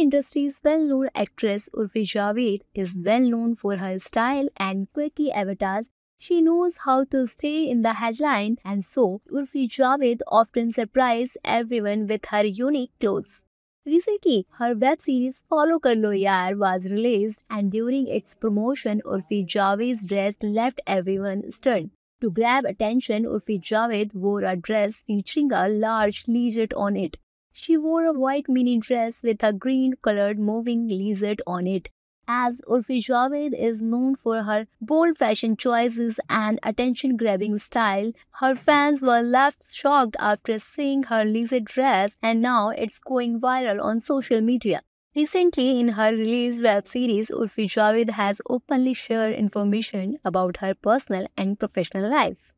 industry's well-known actress Urfi Javed is well known for her style and quirky avatars. She knows how to stay in the headline and so Urfi Javed often surprises everyone with her unique clothes. Recently, her web series Follow Karlo Yaar was released and during its promotion, Urfi Javed's dress left everyone stunned. To grab attention, Urfi Javed wore a dress featuring a large lizard on it. She wore a white mini dress with a green colored moving lizard on it. As Urfi Javed is known for her bold fashion choices and attention grabbing style, her fans were left shocked after seeing her lizard dress, and now it's going viral on social media. Recently, in her release web series, Urfi Javed has openly shared information about her personal and professional life.